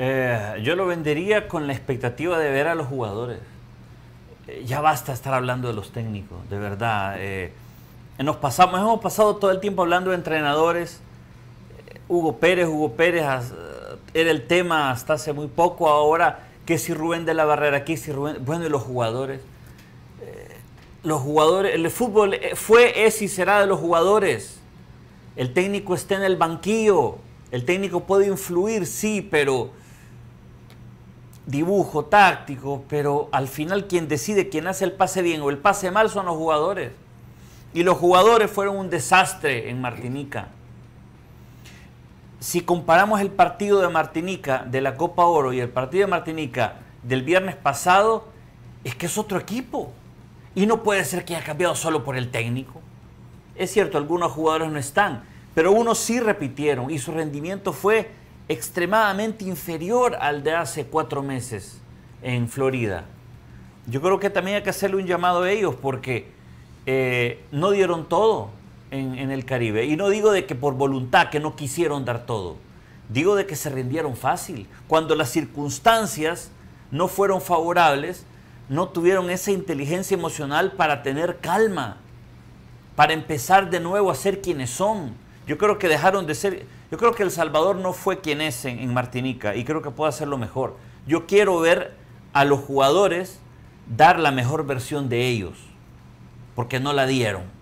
Eh, yo lo vendería con la expectativa de ver a los jugadores. Eh, ya basta estar hablando de los técnicos, de verdad. Eh, nos pasamos, hemos pasado todo el tiempo hablando de entrenadores. Hugo Pérez, Hugo Pérez era el tema hasta hace muy poco. Ahora, que si Rubén de la Barrera, aquí si Rubén. Bueno, y los jugadores. los jugadores, el fútbol fue, es y será de los jugadores. El técnico está en el banquillo. El técnico puede influir, sí, pero dibujo táctico, pero al final quien decide quién hace el pase bien o el pase mal son los jugadores. Y los jugadores fueron un desastre en Martinica. Si comparamos el partido de Martinica de la Copa Oro y el partido de Martinica del viernes pasado, es que es otro equipo. Y no puede ser que haya cambiado solo por el técnico. Es cierto, algunos jugadores no están, pero unos sí repitieron y su rendimiento fue extremadamente inferior al de hace cuatro meses en Florida. Yo creo que también hay que hacerle un llamado a ellos porque eh, no dieron todo en, en el Caribe. Y no digo de que por voluntad, que no quisieron dar todo. Digo de que se rindieron fácil. Cuando las circunstancias no fueron favorables, no tuvieron esa inteligencia emocional para tener calma, para empezar de nuevo a ser quienes son yo creo que dejaron de ser, yo creo que El Salvador no fue quien es en, Martinica y creo que puede hacerlo mejor. Yo quiero ver a los jugadores dar la mejor versión de ellos, porque no la dieron.